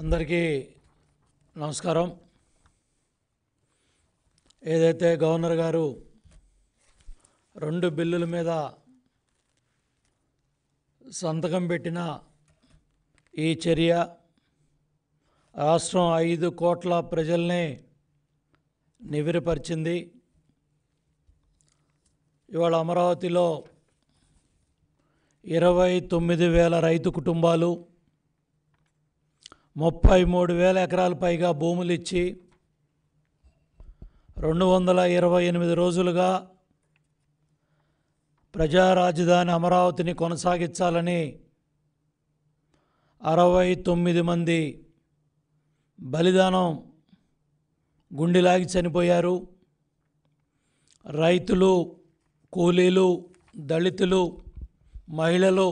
అందరికీ నమస్కారం ఏదైతే గవర్నర్ గారు రెండు బిల్లుల మీద సంతకం పెట్టిన ఈ చర్య రాష్ట్రం ఐదు కోట్ల ప్రజల్ని నివిరిపరిచింది ఇవాళ అమరావతిలో ఇరవై తొమ్మిది వేల రైతు కుటుంబాలు ముప్పై మూడు వేల ఎకరాల పైగా భూములు ఇచ్చి రెండు వందల ఇరవై ఎనిమిది రోజులుగా ప్రజా రాజధాని అమరావతిని కొనసాగించాలని అరవై తొమ్మిది మంది బలిదానం గుండెలాగి చనిపోయారు రైతులు కూలీలు దళితులు మహిళలు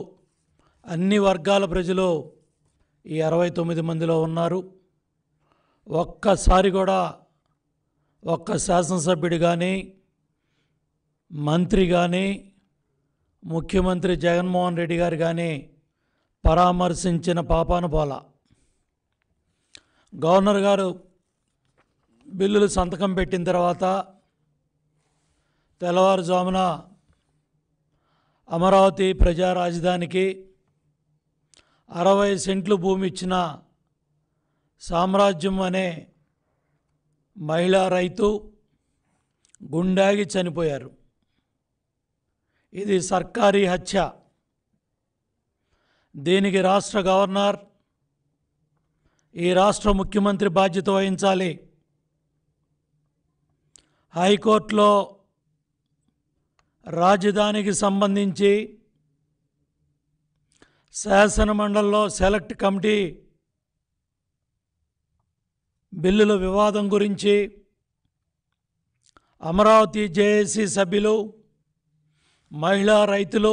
అన్ని వర్గాల ప్రజలు ఈ అరవై తొమ్మిది మందిలో ఉన్నారు ఒక్కసారి కూడా ఒక్క శాసనసభ్యుడు కానీ మంత్రి కానీ ముఖ్యమంత్రి జగన్మోహన్ రెడ్డి గారు కానీ పరామర్శించిన పాపాను పోలా గవర్నర్ గారు బిల్లులు సంతకం పెట్టిన తర్వాత తెల్లవారుజామున అమరావతి ప్రజా రాజధానికి అరవై సెంట్లు భూమి ఇచ్చిన సామ్రాజ్యం అనే మహిళా రైతు గుండాగి చనిపోయారు ఇది సర్కారీ హత్య దీనికి రాష్ట్ర గవర్నర్ ఈ రాష్ట్ర ముఖ్యమంత్రి బాధ్యత వహించాలి హైకోర్టులో రాజధానికి సంబంధించి శాసనమండలిలో సెలెక్ట్ కమిటీ బిల్లుల వివాదం గురించి అమరావతి జేఏసీ సభ్యులు మహిళా రైతులు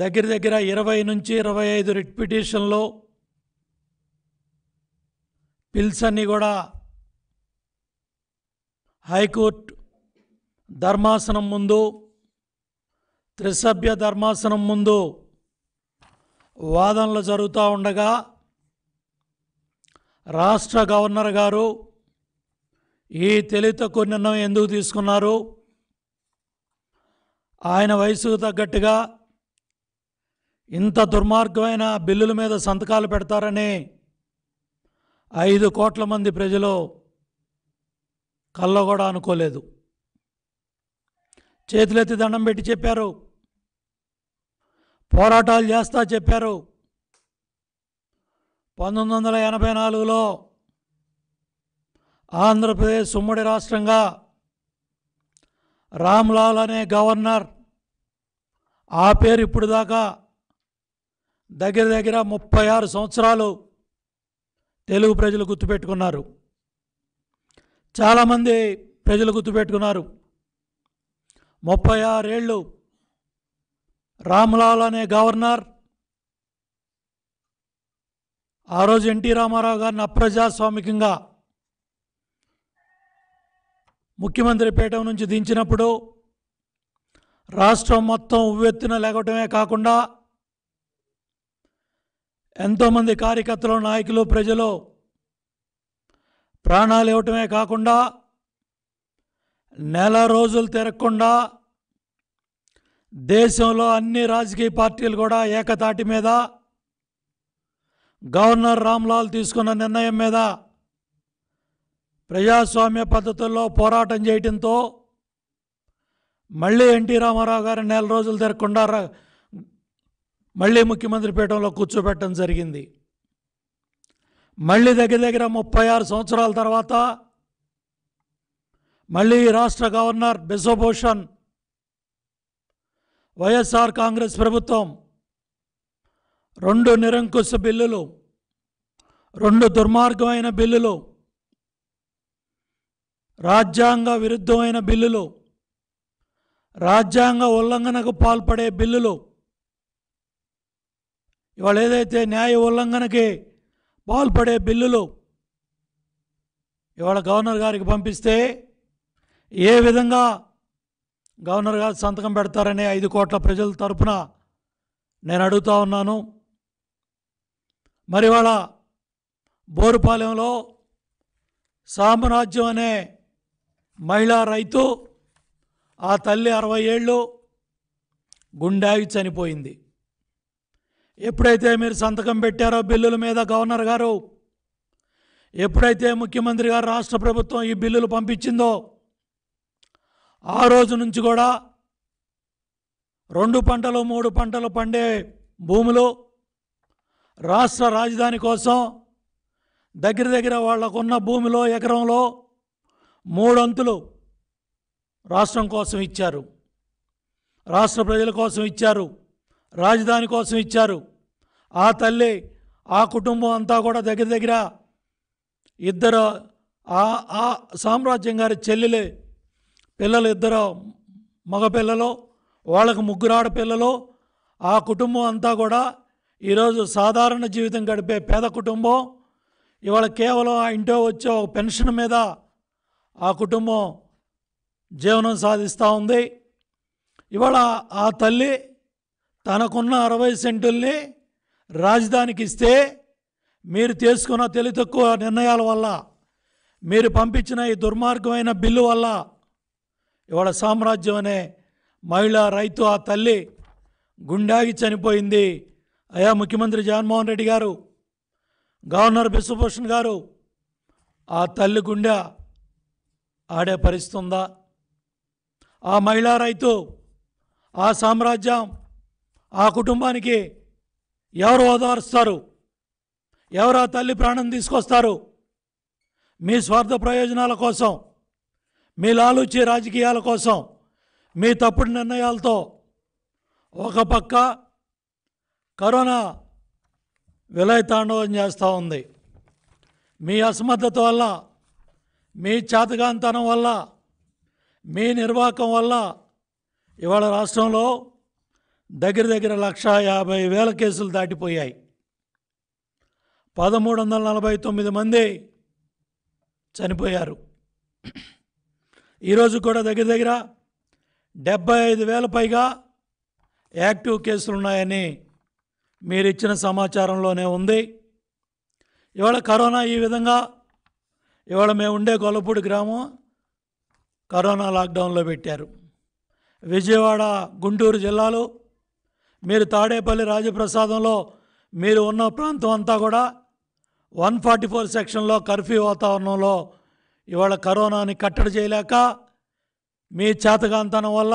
దగ్గర దగ్గర ఇరవై నుంచి ఇరవై ఐదు రిట్ పిటిషన్లు పిల్స్ అన్నీ కూడా హైకోర్టు ధర్మాసనం ముందు త్రిసభ్య ధర్మాసనం ముందు వాదనలు జరుగుతూ ఉండగా రాష్ట్ర గవర్నర్ గారు ఈ తక్కువ నిర్ణయం ఎందుకు తీసుకున్నారు ఆయన వయసుకు తగ్గట్టుగా ఇంత దుర్మార్గమైన బిల్లుల మీద సంతకాలు పెడతారని ఐదు కోట్ల మంది ప్రజలు కళ్ళ కూడా అనుకోలేదు చేతులెత్తి దండం పెట్టి చెప్పారు పోరాటాలు చేస్తా చెప్పారు పంతొమ్మిది వందల ఎనభై నాలుగులో ఆంధ్రప్రదేశ్ ఉమ్మడి రాష్ట్రంగా రామ్లాల్ అనే గవర్నర్ ఆ పేరు ఇప్పుడు దాకా దగ్గర దగ్గర ముప్పై ఆరు సంవత్సరాలు తెలుగు ప్రజలు గుర్తుపెట్టుకున్నారు చాలామంది ప్రజలు గుర్తుపెట్టుకున్నారు ముప్పై ఆరేళ్ళు రామ్లాల్ అనే గవర్నర్ ఆ రోజు ఎన్టీ రామారావు గారిని అప్రజాస్వామికంగా ముఖ్యమంత్రి పీఠం నుంచి దించినప్పుడు రాష్ట్రం మొత్తం ఉవ్వెత్తున లేకటమే కాకుండా ఎంతోమంది కార్యకర్తలు నాయకులు ప్రజలు ప్రాణాలు ఇవ్వటమే కాకుండా నెల రోజులు తిరగకుండా దేశంలో అన్ని రాజకీయ పార్టీలు కూడా ఏకతాటి మీద గవర్నర్ రామ్లాల్ తీసుకున్న నిర్ణయం మీద ప్రజాస్వామ్య పద్ధతుల్లో పోరాటం చేయడంతో మళ్ళీ ఎన్టీ రామారావు గారి నెల రోజులు తిరగకుండా మళ్ళీ ముఖ్యమంత్రి పీఠంలో కూర్చోబెట్టడం జరిగింది మళ్ళీ దగ్గర దగ్గర ముప్పై ఆరు సంవత్సరాల తర్వాత మళ్ళీ రాష్ట్ర గవర్నర్ బిశ్వభూషణ్ వైఎస్ఆర్ కాంగ్రెస్ ప్రభుత్వం రెండు నిరంకుశ బిల్లులు రెండు దుర్మార్గమైన బిల్లులు రాజ్యాంగ విరుద్ధమైన బిల్లులు రాజ్యాంగ ఉల్లంఘనకు పాల్పడే బిల్లులు ఇవాళ ఏదైతే న్యాయ ఉల్లంఘనకి పాల్పడే బిల్లులు ఇవాళ గవర్నర్ గారికి పంపిస్తే ఏ విధంగా గవర్నర్ గారు సంతకం పెడతారని ఐదు కోట్ల ప్రజల తరపున నేను అడుగుతా ఉన్నాను మరి వాళ్ళ బోరుపాలెంలో సామ్రాజ్యం అనే మహిళా రైతు ఆ తల్లి అరవై ఏళ్ళు గుండాగి చనిపోయింది ఎప్పుడైతే మీరు సంతకం పెట్టారో బిల్లుల మీద గవర్నర్ గారు ఎప్పుడైతే ముఖ్యమంత్రి గారు రాష్ట్ర ప్రభుత్వం ఈ బిల్లులు పంపించిందో ఆ రోజు నుంచి కూడా రెండు పంటలు మూడు పంటలు పండే భూములు రాష్ట్ర రాజధాని కోసం దగ్గర దగ్గర వాళ్ళకున్న భూమిలో ఎకరంలో మూడంతులు రాష్ట్రం కోసం ఇచ్చారు రాష్ట్ర ప్రజల కోసం ఇచ్చారు రాజధాని కోసం ఇచ్చారు ఆ తల్లి ఆ కుటుంబం అంతా కూడా దగ్గర దగ్గర ఇద్దరు ఆ సామ్రాజ్యం గారి చెల్లెలే పిల్లలు ఇద్దరు మగపిల్లలు వాళ్ళకు ముగ్గురు ఆడపిల్లలు ఆ కుటుంబం అంతా కూడా ఈరోజు సాధారణ జీవితం గడిపే పేద కుటుంబం ఇవాళ కేవలం ఆ ఇంటో వచ్చే ఒక పెన్షన్ మీద ఆ కుటుంబం జీవనం సాధిస్తూ ఉంది ఇవాళ ఆ తల్లి తనకున్న అరవై సెంటుల్ని రాజధానికి ఇస్తే మీరు తీసుకున్న తెలి తక్కువ నిర్ణయాల వల్ల మీరు పంపించిన ఈ దుర్మార్గమైన బిల్లు వల్ల ఇవాళ సామ్రాజ్యం అనే మహిళ రైతు ఆ తల్లి గుండాగి చనిపోయింది అయా ముఖ్యమంత్రి జగన్మోహన్ రెడ్డి గారు గవర్నర్ బిశ్వభూషణ్ గారు ఆ తల్లి గుండె ఆడే పరిస్థితి ఉందా ఆ మహిళా రైతు ఆ సామ్రాజ్యం ఆ కుటుంబానికి ఎవరు ఓదారుస్తారు ఎవరు ఆ తల్లి ప్రాణం తీసుకొస్తారు మీ స్వార్థ ప్రయోజనాల కోసం మీ లాలుచి రాజకీయాల కోసం మీ తప్పుడు నిర్ణయాలతో ఒక పక్క కరోనా విలయతాండవం చేస్తూ ఉంది మీ అసమర్థత వల్ల మీ చేతగాంతనం వల్ల మీ నిర్వాహకం వల్ల ఇవాళ రాష్ట్రంలో దగ్గర దగ్గర లక్ష యాభై వేల కేసులు దాటిపోయాయి పదమూడు వందల నలభై తొమ్మిది మంది చనిపోయారు ఈరోజు కూడా దగ్గర దగ్గర డెబ్బై ఐదు వేల పైగా యాక్టివ్ కేసులు ఉన్నాయని మీరు ఇచ్చిన సమాచారంలోనే ఉంది ఇవాళ కరోనా ఈ విధంగా ఇవాళ మేము ఉండే గొల్లపూడి గ్రామం కరోనా లాక్డౌన్లో పెట్టారు విజయవాడ గుంటూరు జిల్లాలు మీరు తాడేపల్లి రాజప్రసాదంలో మీరు ఉన్న ప్రాంతం అంతా కూడా వన్ ఫార్టీ ఫోర్ సెక్షన్లో కర్ఫ్యూ వాతావరణంలో ఇవాళ కరోనాని కట్టడి చేయలేక మీ చేతగాంతనం వల్ల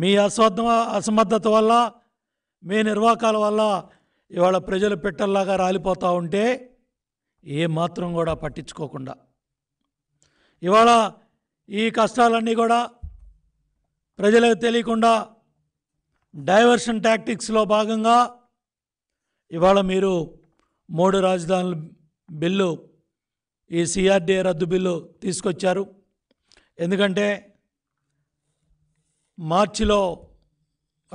మీ అస్వద్ధ అసమర్థత వల్ల మీ నిర్వాకాల వల్ల ఇవాళ ప్రజలు పెట్టల్లాగా రాలిపోతూ ఉంటే ఏమాత్రం కూడా పట్టించుకోకుండా ఇవాళ ఈ కష్టాలన్నీ కూడా ప్రజలకు తెలియకుండా డైవర్షన్ ట్యాక్టిక్స్లో భాగంగా ఇవాళ మీరు మూడు రాజధానుల బిల్లు ఈ సిఆర్డీఏ రద్దు బిల్లు తీసుకొచ్చారు ఎందుకంటే మార్చిలో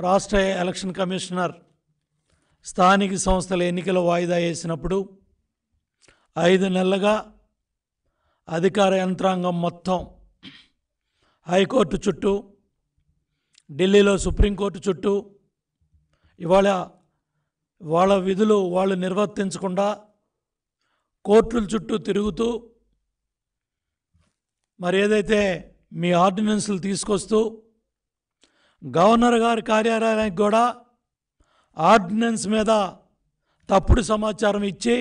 రాష్ట్ర ఎలక్షన్ కమిషనర్ స్థానిక సంస్థల ఎన్నికల వాయిదా వేసినప్పుడు ఐదు నెలలుగా అధికార యంత్రాంగం మొత్తం హైకోర్టు చుట్టూ ఢిల్లీలో సుప్రీంకోర్టు చుట్టూ ఇవాళ వాళ్ళ విధులు వాళ్ళు నిర్వర్తించకుండా కోర్టుల చుట్టూ తిరుగుతూ మరి ఏదైతే మీ ఆర్డినెన్స్లు తీసుకొస్తూ గవర్నర్ గారి కార్యాలయానికి కూడా ఆర్డినెన్స్ మీద తప్పుడు సమాచారం ఇచ్చి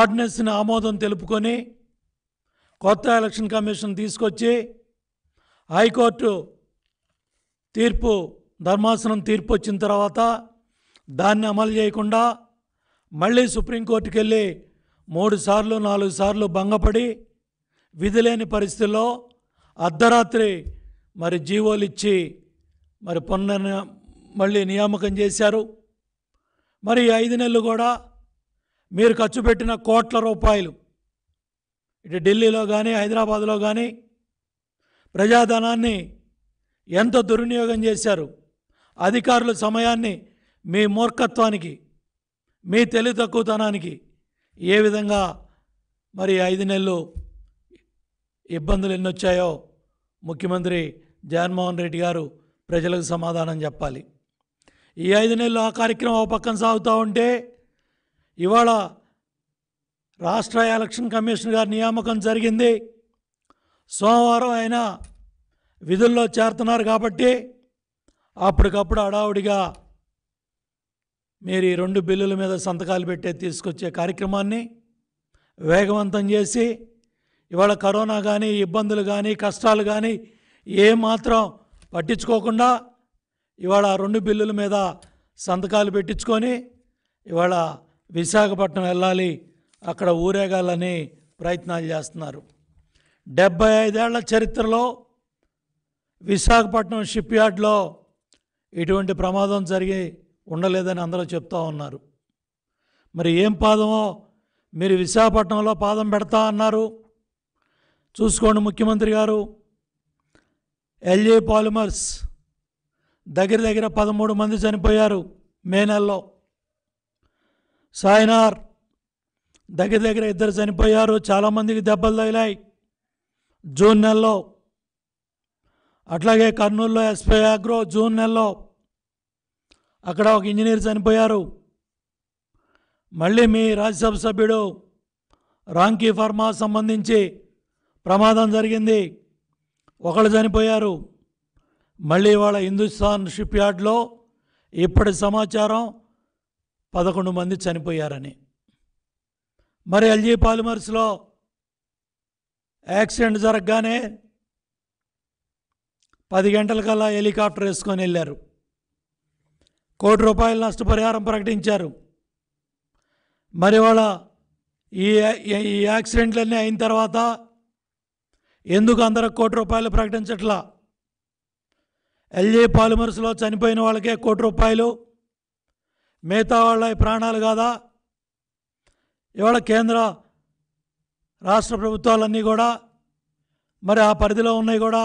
ఆర్డినెన్స్ని ఆమోదం తెలుపుకొని కొత్త ఎలక్షన్ కమిషన్ తీసుకొచ్చి హైకోర్టు తీర్పు ధర్మాసనం తీర్పు వచ్చిన తర్వాత దాన్ని అమలు చేయకుండా మళ్ళీ సుప్రీంకోర్టుకి వెళ్ళి మూడు సార్లు నాలుగు సార్లు భంగపడి విధిలేని పరిస్థితుల్లో అర్ధరాత్రి మరి జీవోలు ఇచ్చి మరి పునర్ మళ్ళీ నియామకం చేశారు మరి ఐదు నెలలు కూడా మీరు ఖర్చు పెట్టిన కోట్ల రూపాయలు ఇటు ఢిల్లీలో కానీ హైదరాబాద్లో కానీ ప్రజాధనాన్ని ఎంత దుర్వినియోగం చేశారు అధికారుల సమయాన్ని మీ మూర్ఖత్వానికి మీ తెలివి తక్కువతనానికి ఏ విధంగా మరి ఐదు నెలలు ఇబ్బందులు ఎన్ని వచ్చాయో ముఖ్యమంత్రి జగన్మోహన్ రెడ్డి గారు ప్రజలకు సమాధానం చెప్పాలి ఈ ఐదు నెలలు ఆ కార్యక్రమం ఒక పక్కన సాగుతూ ఉంటే ఇవాళ రాష్ట్ర ఎలక్షన్ కమిషన్ గారి నియామకం జరిగింది సోమవారం ఆయన విధుల్లో చేరుతున్నారు కాబట్టి అప్పటికప్పుడు హడావుడిగా మీరు ఈ రెండు బిల్లుల మీద సంతకాలు పెట్టే తీసుకొచ్చే కార్యక్రమాన్ని వేగవంతం చేసి ఇవాళ కరోనా కానీ ఇబ్బందులు కానీ కష్టాలు కానీ ఏమాత్రం పట్టించుకోకుండా ఇవాళ రెండు బిల్లుల మీద సంతకాలు పెట్టించుకొని ఇవాళ విశాఖపట్నం వెళ్ళాలి అక్కడ ఊరేగాలని ప్రయత్నాలు చేస్తున్నారు డెబ్బై ఐదేళ్ల చరిత్రలో విశాఖపట్నం షిప్ యార్డ్లో ఇటువంటి ప్రమాదం జరిగి ఉండలేదని అందరూ చెప్తా ఉన్నారు మరి ఏం పాదమో మీరు విశాఖపట్నంలో పాదం పెడతా అన్నారు చూసుకోండి ముఖ్యమంత్రి గారు ఎల్జీ పాలిమర్స్ దగ్గర దగ్గర పదమూడు మంది చనిపోయారు మే నెలలో సాయినార్ దగ్గర దగ్గర ఇద్దరు చనిపోయారు చాలామందికి దెబ్బలు తగిలాయి జూన్ నెలలో అట్లాగే కర్నూలులో ఎస్పీ అగ్రో జూన్ నెలలో అక్కడ ఒక ఇంజనీర్ చనిపోయారు మళ్ళీ మీ రాజ్యసభ సభ్యుడు రాంకీ ఫర్మా సంబంధించి ప్రమాదం జరిగింది ఒకళ్ళు చనిపోయారు మళ్ళీ వాళ్ళ హిందుస్థాన్ షిప్ యార్డ్లో ఇప్పటి సమాచారం పదకొండు మంది చనిపోయారని మరి ఎల్జీ పాలిమర్స్లో యాక్సిడెంట్ జరగగానే పది గంటలకల్లా హెలికాప్టర్ వేసుకొని వెళ్ళారు కోటి రూపాయల నష్టపరిహారం ప్రకటించారు మరి వాళ్ళ ఈ ఈ యాక్సిడెంట్లన్నీ అయిన తర్వాత ఎందుకు అందరూ కోటి రూపాయలు ప్రకటించట్లా ఎల్జీ పాలిమర్స్లో చనిపోయిన వాళ్ళకే కోటి రూపాయలు మిగతా వాళ్ళ ప్రాణాలు కాదా ఇవాళ కేంద్ర రాష్ట్ర ప్రభుత్వాలన్నీ కూడా మరి ఆ పరిధిలో ఉన్నాయి కూడా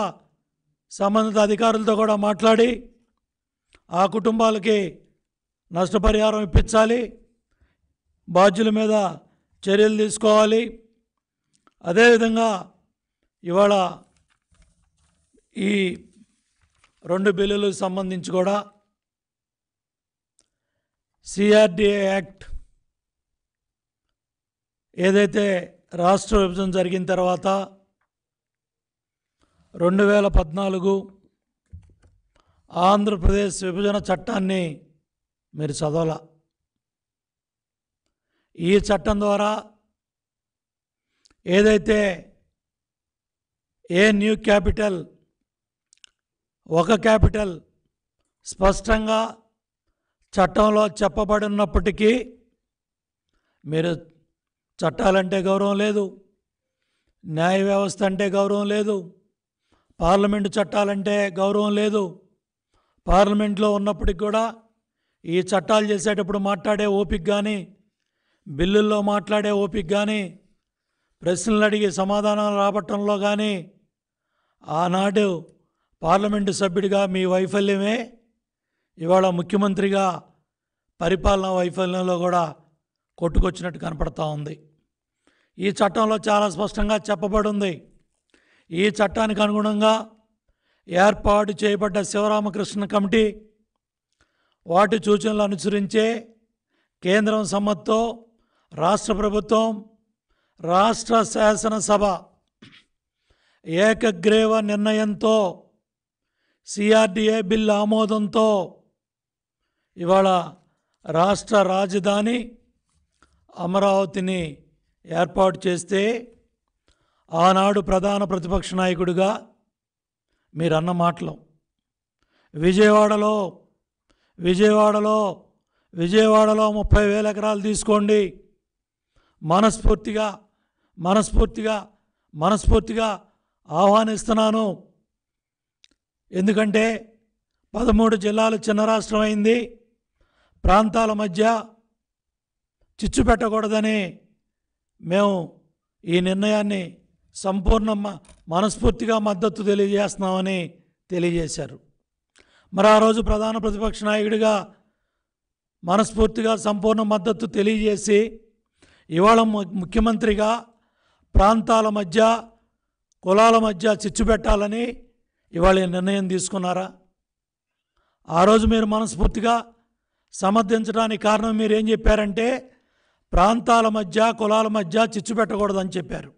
సంబంధిత అధికారులతో కూడా మాట్లాడి ఆ కుటుంబాలకి నష్టపరిహారం ఇప్పించాలి బాధ్యుల మీద చర్యలు తీసుకోవాలి అదేవిధంగా ఇవాళ ఈ రెండు బిల్లులకు సంబంధించి కూడా సిఆర్డిఏ యాక్ట్ ఏదైతే రాష్ట్ర విభజన జరిగిన తర్వాత రెండు వేల పద్నాలుగు ఆంధ్రప్రదేశ్ విభజన చట్టాన్ని మీరు చదవాల ఈ చట్టం ద్వారా ఏదైతే ఏ న్యూ క్యాపిటల్ ఒక క్యాపిటల్ స్పష్టంగా చట్టంలో చెప్పబడినప్పటికీ మీరు చట్టాలంటే గౌరవం లేదు న్యాయ వ్యవస్థ అంటే గౌరవం లేదు పార్లమెంటు చట్టాలంటే గౌరవం లేదు పార్లమెంట్లో ఉన్నప్పటికి కూడా ఈ చట్టాలు చేసేటప్పుడు మాట్లాడే ఓపిక కానీ బిల్లుల్లో మాట్లాడే ఓపిక కానీ ప్రశ్నలు అడిగి సమాధానాలు రాబట్టంలో కానీ ఆనాడు పార్లమెంటు సభ్యుడిగా మీ వైఫల్యమే ఇవాళ ముఖ్యమంత్రిగా పరిపాలన వైఫల్యంలో కూడా కొట్టుకొచ్చినట్టు కనపడతా ఉంది ఈ చట్టంలో చాలా స్పష్టంగా చెప్పబడి ఉంది ఈ చట్టానికి అనుగుణంగా ఏర్పాటు చేయబడ్డ శివరామకృష్ణ కమిటీ వాటి సూచనలు అనుసరించే కేంద్రం సమ్మతితో రాష్ట్ర ప్రభుత్వం రాష్ట్ర శాసనసభ ఏకగ్రీవ నిర్ణయంతో సిఆర్డిఏ బిల్ ఆమోదంతో ఇవాళ రాష్ట్ర రాజధాని అమరావతిని ఏర్పాటు చేస్తే ఆనాడు ప్రధాన ప్రతిపక్ష నాయకుడిగా మీరు అన్న మాటలు విజయవాడలో విజయవాడలో విజయవాడలో ముప్పై వేల ఎకరాలు తీసుకోండి మనస్ఫూర్తిగా మనస్ఫూర్తిగా మనస్ఫూర్తిగా ఆహ్వానిస్తున్నాను ఎందుకంటే పదమూడు జిల్లాలు చిన్న రాష్ట్రం అయింది ప్రాంతాల మధ్య చిచ్చు పెట్టకూడదని మేము ఈ నిర్ణయాన్ని సంపూర్ణ మనస్ఫూర్తిగా మద్దతు తెలియజేస్తున్నామని తెలియజేశారు మరి ఆ రోజు ప్రధాన ప్రతిపక్ష నాయకుడిగా మనస్ఫూర్తిగా సంపూర్ణ మద్దతు తెలియజేసి ఇవాళ ముఖ్యమంత్రిగా ప్రాంతాల మధ్య కులాల మధ్య చిచ్చు పెట్టాలని ఇవాళ నిర్ణయం తీసుకున్నారా ఆ రోజు మీరు మనస్ఫూర్తిగా సమర్థించడానికి కారణం మీరు ఏం చెప్పారంటే ప్రాంతాల మధ్య కులాల మధ్య చిచ్చు పెట్టకూడదని చెప్పారు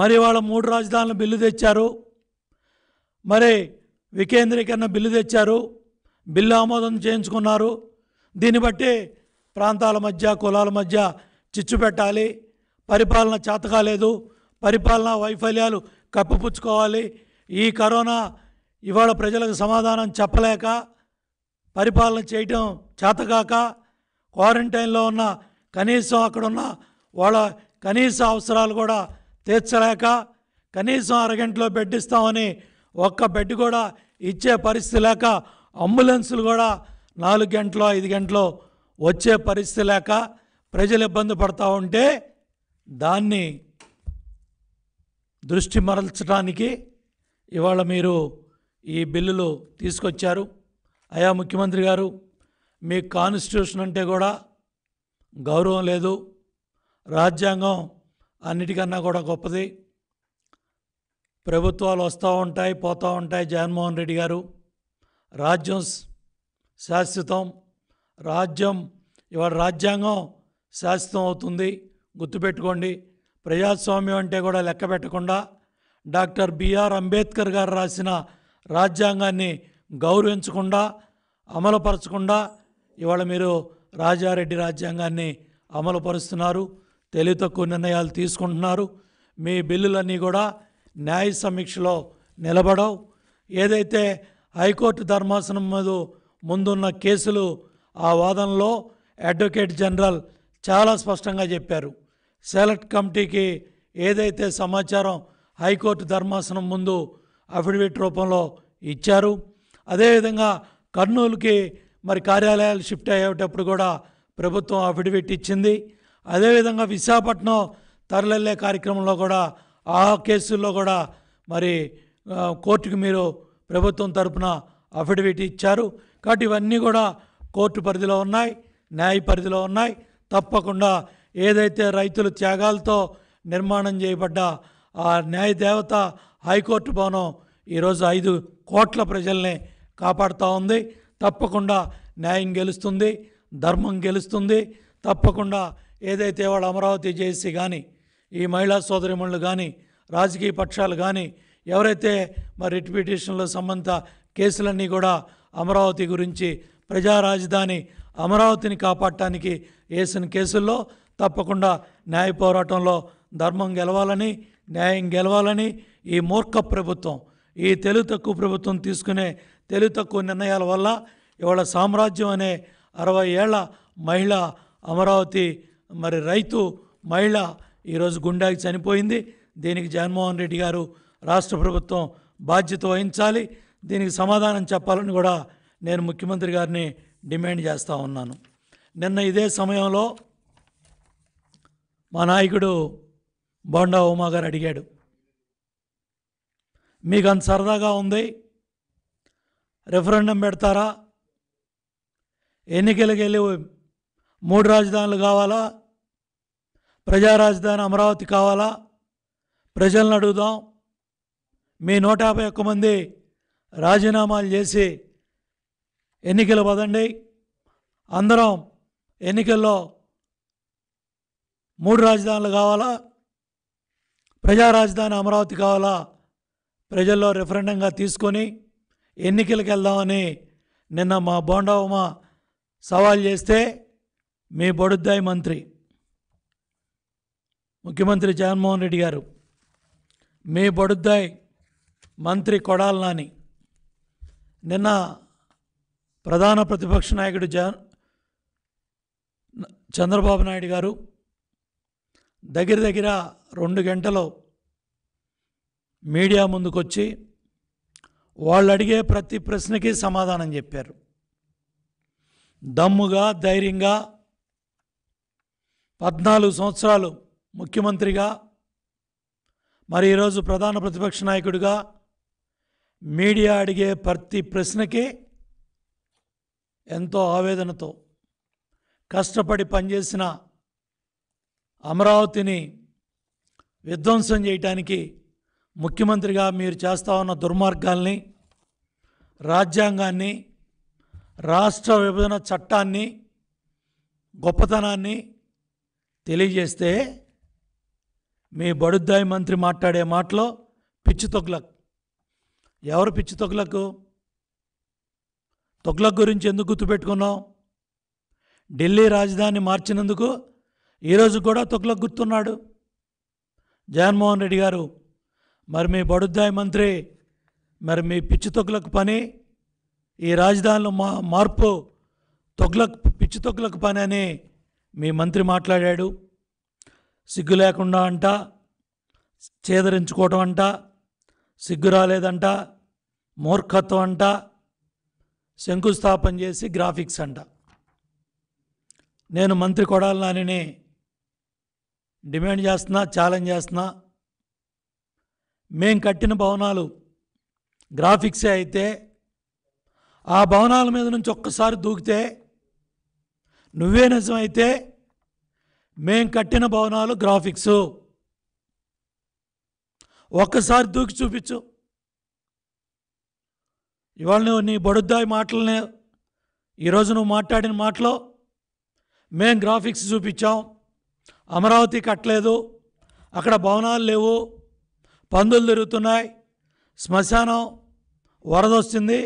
మరి వాళ్ళ మూడు రాజధానుల బిల్లు తెచ్చారు మరి వికేంద్రీకరణ బిల్లు తెచ్చారు బిల్లు ఆమోదం చేయించుకున్నారు దీన్ని బట్టి ప్రాంతాల మధ్య కులాల మధ్య చిచ్చు పెట్టాలి పరిపాలన చేతకాలేదు పరిపాలన వైఫల్యాలు కప్పిపుచ్చుకోవాలి ఈ కరోనా ఇవాళ ప్రజలకు సమాధానం చెప్పలేక పరిపాలన చేయటం చేతకాక క్వారంటైన్లో ఉన్న కనీసం అక్కడున్న వాళ్ళ కనీస అవసరాలు కూడా తీర్చలేక కనీసం అరగంటలో బెడ్ ఇస్తామని ఒక్క బెడ్ కూడా ఇచ్చే పరిస్థితి లేక అంబులెన్సులు కూడా నాలుగు గంటలో ఐదు గంటలో వచ్చే పరిస్థితి లేక ప్రజలు ఇబ్బంది పడతా ఉంటే దాన్ని దృష్టి మరల్చడానికి ఇవాళ మీరు ఈ బిల్లులు తీసుకొచ్చారు అయా ముఖ్యమంత్రి గారు మీ కాన్స్టిట్యూషన్ అంటే కూడా గౌరవం లేదు రాజ్యాంగం అన్నిటికన్నా కూడా గొప్పది ప్రభుత్వాలు వస్తూ ఉంటాయి పోతూ ఉంటాయి జగన్మోహన్ రెడ్డి గారు రాజ్యం శాశ్వతం రాజ్యం ఇవాళ రాజ్యాంగం శాశ్వతం అవుతుంది గుర్తుపెట్టుకోండి ప్రజాస్వామ్యం అంటే కూడా లెక్క పెట్టకుండా డాక్టర్ బిఆర్ అంబేద్కర్ గారు రాసిన రాజ్యాంగాన్ని గౌరవించకుండా అమలుపరచకుండా ఇవాళ మీరు రాజారెడ్డి రాజ్యాంగాన్ని అమలుపరుస్తున్నారు తెలివి తక్కువ నిర్ణయాలు తీసుకుంటున్నారు మీ బిల్లులన్నీ కూడా న్యాయ సమీక్షలో నిలబడవు ఏదైతే హైకోర్టు ధర్మాసనం మీద ముందున్న కేసులు ఆ వాదనలో అడ్వకేట్ జనరల్ చాలా స్పష్టంగా చెప్పారు సెలెక్ట్ కమిటీకి ఏదైతే సమాచారం హైకోర్టు ధర్మాసనం ముందు అఫిడవిట్ రూపంలో ఇచ్చారు అదేవిధంగా కర్నూలుకి మరి కార్యాలయాలు షిఫ్ట్ అయ్యేటప్పుడు కూడా ప్రభుత్వం అఫిడవిట్ ఇచ్చింది అదేవిధంగా విశాఖపట్నం తరలిల్లే కార్యక్రమంలో కూడా ఆ కేసుల్లో కూడా మరి కోర్టుకు మీరు ప్రభుత్వం తరపున అఫిడవిట్ ఇచ్చారు కాబట్టి ఇవన్నీ కూడా కోర్టు పరిధిలో ఉన్నాయి న్యాయ పరిధిలో ఉన్నాయి తప్పకుండా ఏదైతే రైతులు త్యాగాలతో నిర్మాణం చేయబడ్డ ఆ న్యాయ దేవత హైకోర్టు భవనం ఈరోజు ఐదు కోట్ల ప్రజల్ని కాపాడుతూ ఉంది తప్పకుండా న్యాయం గెలుస్తుంది ధర్మం గెలుస్తుంది తప్పకుండా ఏదైతే వాళ్ళు అమరావతి జేసీ కానీ ఈ మహిళా సోదరిమణులు కానీ రాజకీయ పక్షాలు కానీ ఎవరైతే మరి రిట్ పిటిషన్లో సంబంధ కేసులన్నీ కూడా అమరావతి గురించి ప్రజా రాజధాని అమరావతిని కాపాడటానికి వేసిన కేసుల్లో తప్పకుండా న్యాయ పోరాటంలో ధర్మం గెలవాలని న్యాయం గెలవాలని ఈ మూర్ఖ ప్రభుత్వం ఈ తెలుగు తక్కువ ప్రభుత్వం తీసుకునే తెలుగు తక్కువ నిర్ణయాల వల్ల ఇవాళ సామ్రాజ్యం అనే అరవై ఏళ్ల మహిళ అమరావతి మరి రైతు మహిళ ఈరోజు గుండాకి చనిపోయింది దీనికి జగన్మోహన్ రెడ్డి గారు రాష్ట్ర ప్రభుత్వం బాధ్యత వహించాలి దీనికి సమాధానం చెప్పాలని కూడా నేను ముఖ్యమంత్రి గారిని డిమాండ్ చేస్తూ ఉన్నాను నిన్న ఇదే సమయంలో మా నాయకుడు బోండా ఉమా గారు అడిగాడు మీకు అంత సరదాగా ఉంది రెఫరెండం పెడతారా ఎన్నికలకు వెళ్ళి మూడు రాజధానులు కావాలా ప్రజా రాజధాని అమరావతి కావాలా ప్రజలను అడుగుదాం మీ నూట యాభై ఒక్క మంది రాజీనామాలు చేసి ఎన్నికలు పదండి అందరం ఎన్నికల్లో మూడు రాజధానులు కావాలా ప్రజా రాజధాని అమరావతి కావాలా ప్రజల్లో రిఫరెండంగా తీసుకొని ఎన్నికలకు వెళ్దామని నిన్న మా బోండవమ్మ సవాల్ చేస్తే మీ బొడుద్దాయి మంత్రి ముఖ్యమంత్రి జగన్మోహన్ రెడ్డి గారు మీ బడుద్దాయ్ మంత్రి కొడాల నాని నిన్న ప్రధాన ప్రతిపక్ష నాయకుడు జ చంద్రబాబు నాయుడు గారు దగ్గర దగ్గర రెండు గంటలు మీడియా ముందుకొచ్చి వాళ్ళు అడిగే ప్రతి ప్రశ్నకి సమాధానం చెప్పారు దమ్ముగా ధైర్యంగా పద్నాలుగు సంవత్సరాలు ముఖ్యమంత్రిగా మరి ఈరోజు ప్రధాన ప్రతిపక్ష నాయకుడిగా మీడియా అడిగే ప్రతి ప్రశ్నకి ఎంతో ఆవేదనతో కష్టపడి పనిచేసిన అమరావతిని విధ్వంసం చేయటానికి ముఖ్యమంత్రిగా మీరు చేస్తా ఉన్న దుర్మార్గాల్ని రాజ్యాంగాన్ని రాష్ట్ర విభజన చట్టాన్ని గొప్పతనాన్ని తెలియజేస్తే మీ బడుద్దాయి మంత్రి మాట్లాడే మాటలో పిచ్చి తొగ్లక్ ఎవరు పిచ్చి తొగ్లకు తొగ్లక్ గురించి ఎందుకు గుర్తుపెట్టుకున్నాం ఢిల్లీ రాజధాని మార్చినందుకు ఈరోజు కూడా తొగ్లక్ గుర్తున్నాడు జగన్మోహన్ రెడ్డి గారు మరి మీ బడుద్దాయి మంత్రి మరి మీ పిచ్చి తొగ్లకు పని ఈ రాజధానిలో మా మార్పు తొగ్లక్ పిచ్చి తొగ్లకు పని అని మీ మంత్రి మాట్లాడాడు సిగ్గు లేకుండా అంట చేదరించుకోవటం అంట సిగ్గు రాలేదంట మూర్ఖత్వం అంట శంకుస్థాపన చేసి గ్రాఫిక్స్ అంట నేను మంత్రి కొడాలి నానిని డిమాండ్ చేస్తున్నా ఛాలెంజ్ చేస్తున్నా మేం కట్టిన భవనాలు గ్రాఫిక్సే అయితే ఆ భవనాల మీద నుంచి ఒక్కసారి దూకితే నువ్వే నిజమైతే మేం కట్టిన భవనాలు గ్రాఫిక్స్ ఒక్కసారి దూకి చూపించు ఇవాళ నువ్వు నీ బడుద్దాయి మాటలనే ఈరోజు నువ్వు మాట్లాడిన మాటలో మేం గ్రాఫిక్స్ చూపించాం అమరావతి కట్టలేదు అక్కడ భవనాలు లేవు పందులు తిరుగుతున్నాయి శ్మశానం వరద వస్తుంది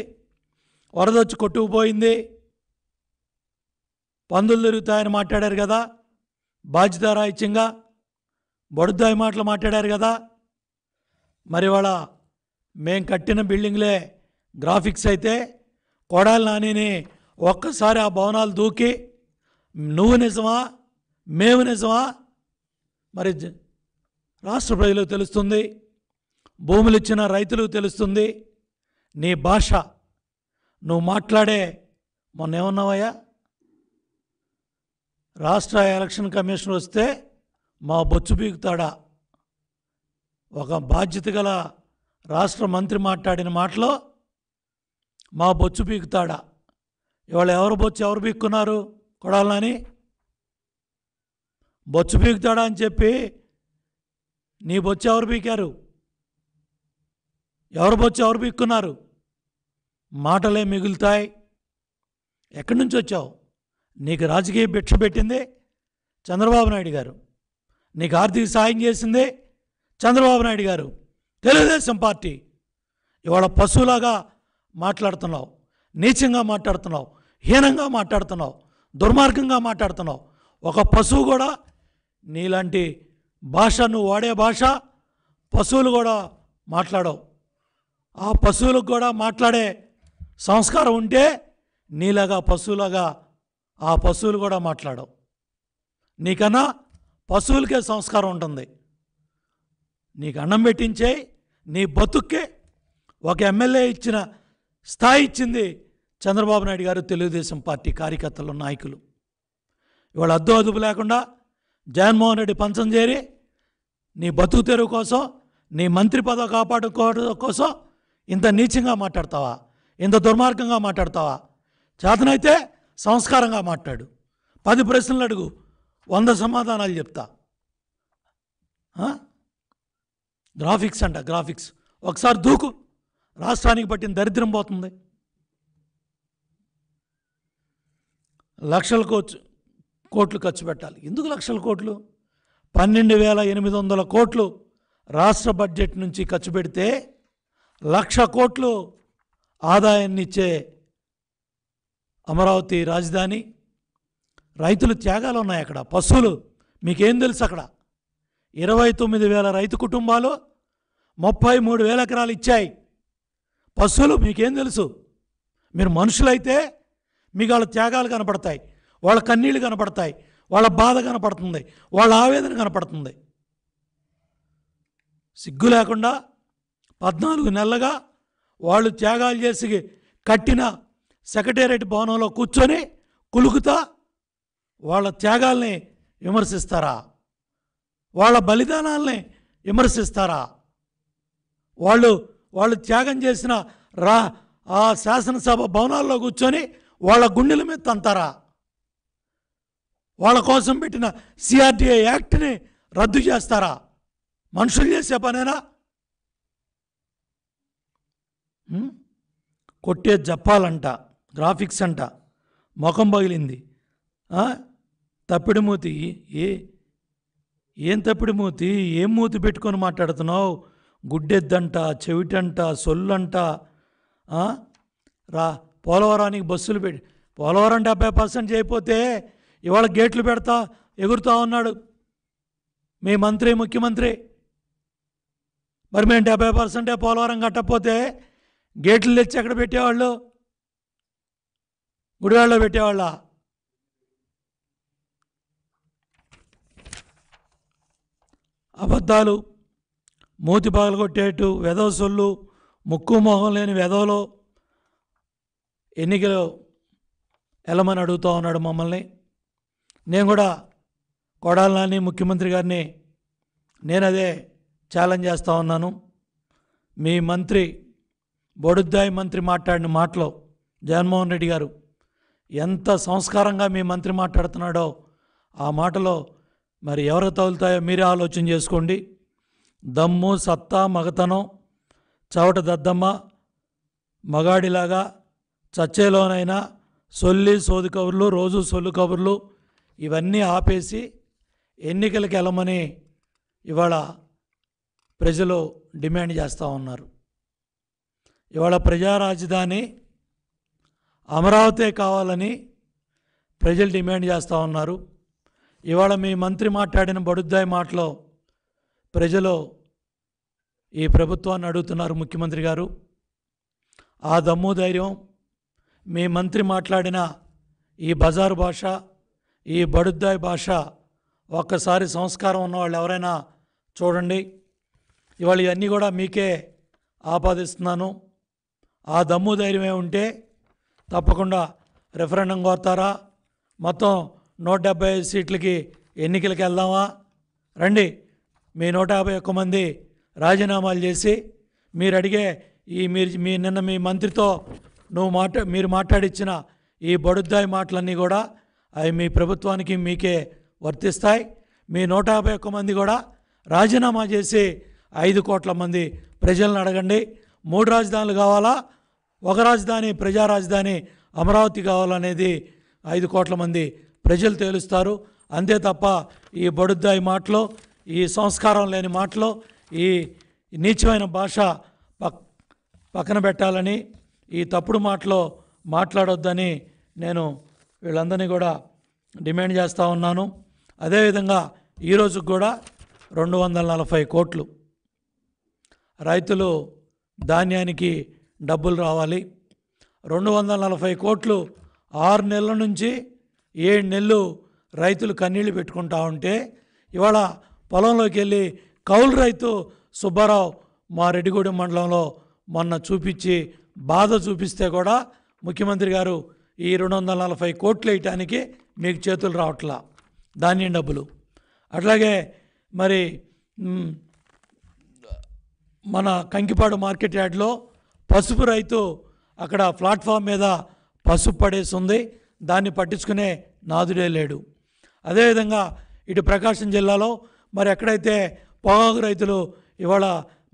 వరద వచ్చి కొట్టుకుపోయింది పందులు తిరుగుతాయని మాట్లాడారు కదా బాధ్యతారాహిత్యంగా బడుద్దాయి మాటలు మాట్లాడారు కదా మరి వాళ్ళ మేం కట్టిన బిల్డింగ్లే గ్రాఫిక్స్ అయితే కొడాలి నానిని ఒక్కసారి ఆ భవనాలు దూకి నువ్వు నిజమా మేము నిజమా మరి రాష్ట్ర ప్రజలకు తెలుస్తుంది భూములు ఇచ్చిన రైతులకు తెలుస్తుంది నీ భాష నువ్వు మాట్లాడే మొన్న ఏమన్నావయ్యా రాష్ట్ర ఎలక్షన్ కమిషన్ వస్తే మా బొచ్చు బీగుతాడా ఒక బాధ్యత గల రాష్ట్ర మంత్రి మాట్లాడిన మాటలో మా బొచ్చు పీకుతాడా ఇవాళ ఎవరు బొచ్చు ఎవరు పీక్కున్నారు కొడాలని బొచ్చు పీకుతాడా అని చెప్పి నీ బొచ్చు ఎవరు పీకారు ఎవరు బొచ్చు ఎవరు పీక్కున్నారు మాటలే మిగులుతాయి ఎక్కడి నుంచి వచ్చావు నీకు రాజకీయ భిక్ష పెట్టిందే చంద్రబాబు నాయుడు గారు నీకు ఆర్థిక సాయం చేసిందే చంద్రబాబు నాయుడు గారు తెలుగుదేశం పార్టీ ఇవాళ పశువులాగా మాట్లాడుతున్నావు నీచంగా మాట్లాడుతున్నావు హీనంగా మాట్లాడుతున్నావు దుర్మార్గంగా మాట్లాడుతున్నావు ఒక పశువు కూడా నీలాంటి భాష నువ్వు వాడే భాష పశువులు కూడా మాట్లాడవు ఆ పశువులకు కూడా మాట్లాడే సంస్కారం ఉంటే నీలాగా పశువులాగా ఆ పశువులు కూడా మాట్లాడవు నీకన్నా పశువులకే సంస్కారం ఉంటుంది నీకు అన్నం పెట్టించే నీ బతుక్కే ఒక ఎమ్మెల్యే ఇచ్చిన స్థాయి ఇచ్చింది చంద్రబాబు నాయుడు గారు తెలుగుదేశం పార్టీ కార్యకర్తలు నాయకులు ఇవాళ అద్దు అదుపు లేకుండా జగన్మోహన్ రెడ్డి పంచం చేరి నీ బతుకు తెరువు కోసం నీ మంత్రి పదవి కాపాడుకోవడం కోసం ఇంత నీచంగా మాట్లాడతావా ఇంత దుర్మార్గంగా మాట్లాడతావా చేతనైతే సంస్కారంగా మాట్లాడు పది ప్రశ్నలు అడుగు వంద సమాధానాలు చెప్తా గ్రాఫిక్స్ అంట గ్రాఫిక్స్ ఒకసారి దూకు రాష్ట్రానికి పట్టిన దరిద్రం పోతుంది లక్షల కోచ్ కోట్లు ఖర్చు పెట్టాలి ఎందుకు లక్షల కోట్లు పన్నెండు వేల ఎనిమిది వందల కోట్లు రాష్ట్ర బడ్జెట్ నుంచి ఖర్చు పెడితే లక్ష కోట్లు ఆదాయాన్ని ఇచ్చే అమరావతి రాజధాని రైతులు త్యాగాలు ఉన్నాయి అక్కడ పశువులు మీకేం తెలుసు అక్కడ ఇరవై తొమ్మిది వేల రైతు కుటుంబాలు ముప్పై మూడు వేల ఎకరాలు ఇచ్చాయి పశువులు మీకేం తెలుసు మీరు మనుషులైతే మీకు వాళ్ళ త్యాగాలు కనపడతాయి వాళ్ళ కన్నీళ్ళు కనపడతాయి వాళ్ళ బాధ కనపడుతుంది వాళ్ళ ఆవేదన కనపడుతుంది సిగ్గు లేకుండా పద్నాలుగు నెలలుగా వాళ్ళు త్యాగాలు చేసి కట్టిన సెక్రటేరియట్ భవనంలో కూర్చొని కులుకుతా వాళ్ళ త్యాగాల్ని విమర్శిస్తారా వాళ్ళ బలిదానాల్ని విమర్శిస్తారా వాళ్ళు వాళ్ళు త్యాగం చేసిన రా ఆ శాసనసభ భవనాల్లో కూర్చొని వాళ్ళ గుండెల మీద తంతారా వాళ్ళ కోసం పెట్టిన సిఆర్టీఏ యాక్ట్ని రద్దు చేస్తారా మనుషులు చేసే పనేనా కొట్టే జపాలంటా గ్రాఫిక్స్ అంట ముఖం పగిలింది తప్పిడి మూతి ఏ ఏం తప్పిడి మూతి ఏం మూతి పెట్టుకొని మాట్లాడుతున్నావు గుడ్డెద్దంట చెవిటంట సొల్లంట రా పోలవరానికి బస్సులు పెట్టి పోలవరం డెబ్బై పర్సెంట్ చేయకపోతే ఇవాళ గేట్లు పెడతా ఎగురుతా ఉన్నాడు మీ మంత్రి ముఖ్యమంత్రి మరి మేము డెబ్బై పర్సెంటే పోలవరం కట్టకపోతే గేట్లు తెచ్చి ఎక్కడ పెట్టేవాళ్ళు గుడివాళ్ళలో పెట్టేవాళ్ళ అబద్ధాలు మూతి పగలగొట్టేటు వెధవ సొల్లు ముక్కు మొహం లేని వెధవలో ఎన్నికలు ఎలమని అడుగుతూ ఉన్నాడు మమ్మల్ని నేను కూడా కొడాల నాని ముఖ్యమంత్రి గారిని నేను అదే ఛాలెంజ్ చేస్తూ ఉన్నాను మీ మంత్రి బొడుద్దాయి మంత్రి మాట్లాడిన మాటలో జగన్మోహన్ రెడ్డి గారు ఎంత సంస్కారంగా మీ మంత్రి మాట్లాడుతున్నాడో ఆ మాటలో మరి ఎవరు తగులుతాయో మీరే ఆలోచన చేసుకోండి దమ్ము సత్తా మగతనం చవట దద్దమ్మ మగాడిలాగా చచ్చేలోనైనా సొల్లి సోది కబుర్లు రోజు సొల్లు కబుర్లు ఇవన్నీ ఆపేసి ఎన్నికలకు వెళ్ళమని ఇవాళ ప్రజలు డిమాండ్ చేస్తూ ఉన్నారు ఇవాళ ప్రజా రాజధాని అమరావతే కావాలని ప్రజలు డిమాండ్ చేస్తూ ఉన్నారు ఇవాళ మీ మంత్రి మాట్లాడిన బడుద్దాయి మాటలో ప్రజలు ఈ ప్రభుత్వాన్ని అడుగుతున్నారు ముఖ్యమంత్రి గారు ఆ దమ్ము ధైర్యం మీ మంత్రి మాట్లాడిన ఈ బజారు భాష ఈ బడుద్దాయి భాష ఒక్కసారి సంస్కారం ఉన్న వాళ్ళు ఎవరైనా చూడండి ఇవాళ ఇవన్నీ కూడా మీకే ఆపాదిస్తున్నాను ఆ దమ్ము ధైర్యమే ఉంటే తప్పకుండా రెఫరెండం కోరుతారా మొత్తం నూట డెబ్బై సీట్లకి ఎన్నికలకి వెళ్దామా రండి మీ నూట యాభై ఒక్క మంది రాజీనామాలు చేసి మీరు అడిగే ఈ మీరు మీ నిన్న మీ మంత్రితో నువ్వు మాట మీరు మాట్లాడిచ్చిన ఈ బడుద్దాయి మాటలన్నీ కూడా అవి మీ ప్రభుత్వానికి మీకే వర్తిస్తాయి మీ నూట యాభై ఒక్క మంది కూడా రాజీనామా చేసి ఐదు కోట్ల మంది ప్రజలను అడగండి మూడు రాజధానులు కావాలా ఒక రాజధాని ప్రజా రాజధాని అమరావతి కావాలనేది ఐదు కోట్ల మంది ప్రజలు తేలుస్తారు అంతే తప్ప ఈ బడుద్దాయి మాటలో ఈ సంస్కారం లేని మాటలో ఈ నీచమైన భాష పక్కన పెట్టాలని ఈ తప్పుడు మాటలో మాట్లాడొద్దని నేను వీళ్ళందరినీ కూడా డిమాండ్ చేస్తూ ఉన్నాను అదేవిధంగా ఈరోజు కూడా రెండు వందల నలభై కోట్లు రైతులు ధాన్యానికి డబ్బులు రావాలి రెండు వందల నలభై కోట్లు ఆరు నెలల నుంచి ఏడు నెలలు రైతులు కన్నీళ్లు పెట్టుకుంటా ఉంటే ఇవాళ పొలంలోకి వెళ్ళి కౌలు రైతు సుబ్బారావు మా రెడ్డిగూడెం మండలంలో మొన్న చూపించి బాధ చూపిస్తే కూడా ముఖ్యమంత్రి గారు ఈ రెండు వందల నలభై కోట్లు వేయటానికి మీకు చేతులు రావట్లా ధాన్యం డబ్బులు అట్లాగే మరి మన కంకిపాడు మార్కెట్ యార్డ్లో పసుపు రైతు అక్కడ ప్లాట్ఫామ్ మీద పసుపు పడేస్తుంది దాన్ని పట్టించుకునే నాదుడే లేడు అదేవిధంగా ఇటు ప్రకాశం జిల్లాలో మరి ఎక్కడైతే పొగాకు రైతులు ఇవాళ